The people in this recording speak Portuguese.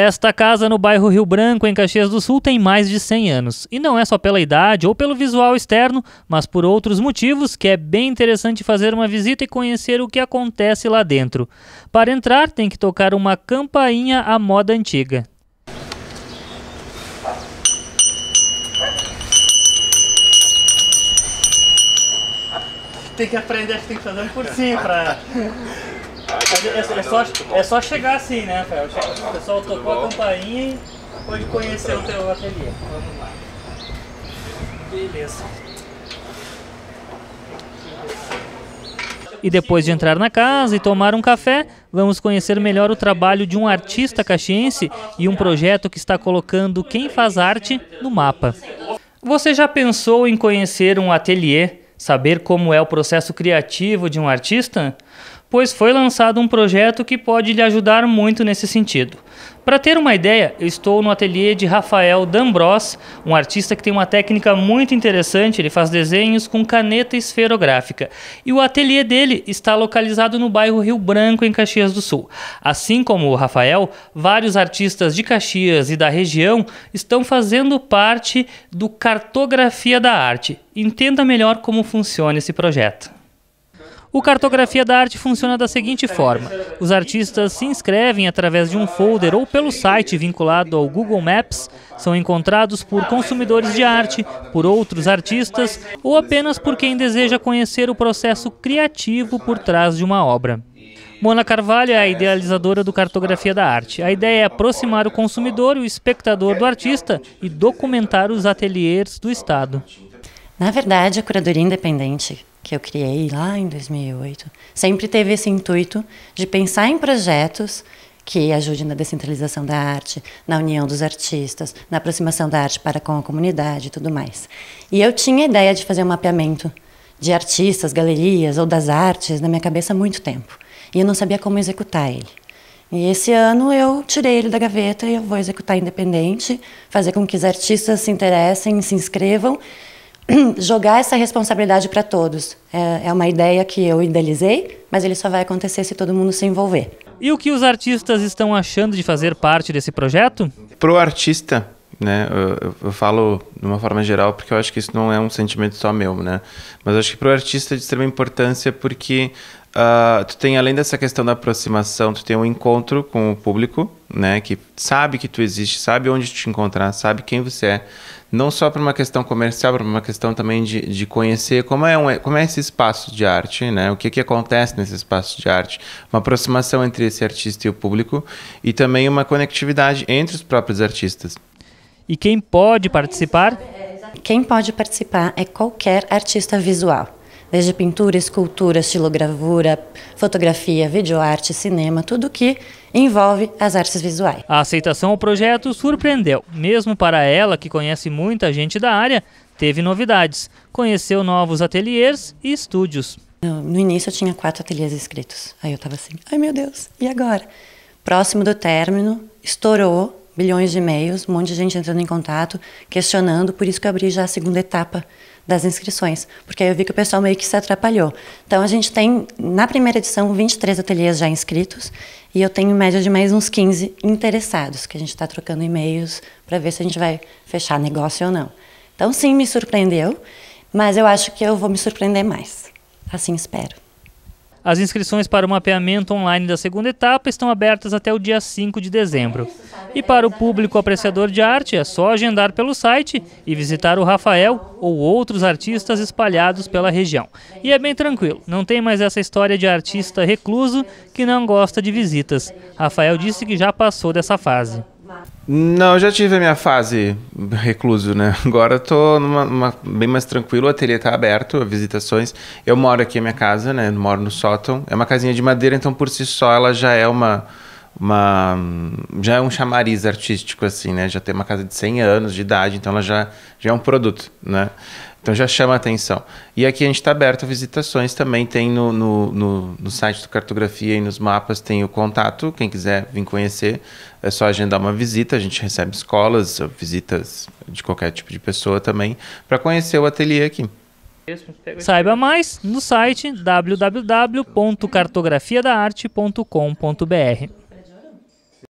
Esta casa no bairro Rio Branco, em Caxias do Sul, tem mais de 100 anos. E não é só pela idade ou pelo visual externo, mas por outros motivos que é bem interessante fazer uma visita e conhecer o que acontece lá dentro. Para entrar, tem que tocar uma campainha à moda antiga. Tem que aprender a tem que fazer um cursinho para É, é, é, só, é só chegar assim, né, Rafael? O pessoal tocou a campainha e pode conhecer o teu ateliê. Vamos lá. Beleza. E depois de entrar na casa e tomar um café, vamos conhecer melhor o trabalho de um artista caxiense e um projeto que está colocando quem faz arte no mapa. Você já pensou em conhecer um ateliê saber como é o processo criativo de um artista? Pois foi lançado um projeto que pode lhe ajudar muito nesse sentido. Para ter uma ideia, eu estou no ateliê de Rafael D'Ambros, um artista que tem uma técnica muito interessante, ele faz desenhos com caneta esferográfica. E o ateliê dele está localizado no bairro Rio Branco, em Caxias do Sul. Assim como o Rafael, vários artistas de Caxias e da região estão fazendo parte do Cartografia da Arte. Entenda melhor como funciona esse projeto. O Cartografia da Arte funciona da seguinte forma: os artistas se inscrevem através de um folder ou pelo site vinculado ao Google Maps, são encontrados por consumidores de arte, por outros artistas ou apenas por quem deseja conhecer o processo criativo por trás de uma obra. Mona Carvalho é a idealizadora do Cartografia da Arte. A ideia é aproximar o consumidor e o espectador do artista e documentar os ateliês do Estado. Na verdade, a curadoria independente que eu criei lá em 2008 sempre teve esse intuito de pensar em projetos que ajudem na descentralização da arte, na união dos artistas, na aproximação da arte para com a comunidade e tudo mais. E eu tinha a ideia de fazer um mapeamento de artistas, galerias ou das artes na minha cabeça há muito tempo. E eu não sabia como executar ele. E esse ano eu tirei ele da gaveta e eu vou executar independente, fazer com que os artistas se interessem, se inscrevam jogar essa responsabilidade para todos. É, é uma ideia que eu idealizei, mas ele só vai acontecer se todo mundo se envolver. E o que os artistas estão achando de fazer parte desse projeto? Pro artista, né? Eu, eu, falo de uma forma geral porque eu acho que isso não é um sentimento só meu, né? Mas acho que para o artista é de extrema importância porque uh, tu tem além dessa questão da aproximação, tu tem um encontro com o público, né? Que sabe que tu existe, sabe onde te encontrar, sabe quem você é. Não só para uma questão comercial, para uma questão também de, de conhecer como é, um, como é esse espaço de arte, né? O que, que acontece nesse espaço de arte. Uma aproximação entre esse artista e o público e também uma conectividade entre os próprios artistas. E quem pode participar? Quem pode participar é qualquer artista visual. Desde pintura, escultura, estilogravura, fotografia, videoarte, cinema, tudo que envolve as artes visuais. A aceitação ao projeto surpreendeu. Mesmo para ela, que conhece muita gente da área, teve novidades. Conheceu novos ateliês e estúdios. No início eu tinha quatro ateliês inscritos. Aí eu estava assim, ai meu Deus, e agora? Próximo do término, estourou bilhões de e-mails, um monte de gente entrando em contato, questionando, por isso que eu abri já a segunda etapa das inscrições, porque aí eu vi que o pessoal meio que se atrapalhou. Então a gente tem, na primeira edição, 23 ateliês já inscritos, e eu tenho em média de mais uns 15 interessados, que a gente está trocando e-mails para ver se a gente vai fechar negócio ou não. Então sim, me surpreendeu, mas eu acho que eu vou me surpreender mais. Assim espero. As inscrições para o mapeamento online da segunda etapa estão abertas até o dia 5 de dezembro. E para o público apreciador de arte, é só agendar pelo site e visitar o Rafael ou outros artistas espalhados pela região. E é bem tranquilo, não tem mais essa história de artista recluso que não gosta de visitas. Rafael disse que já passou dessa fase. Não, eu já tive a minha fase recluso, né? Agora eu tô numa, bem mais tranquilo, o ateliê tá aberto, visitações. Eu moro aqui na é minha casa, né? Eu moro no sótão. É uma casinha de madeira, então por si só ela já é uma uma já é um chamariz artístico assim, né? Já tem uma casa de 100 anos de idade, então ela já já é um produto, né? Então já chama a atenção. E aqui a gente está aberto a visitações também, tem no, no, no, no, site do Cartografia e nos mapas tem o contato, quem quiser vir conhecer, é só agendar uma visita, a gente recebe escolas, visitas de qualquer tipo de pessoa também, para conhecer o ateliê aqui. Saiba mais no site www.cartografiadaarte.com.br.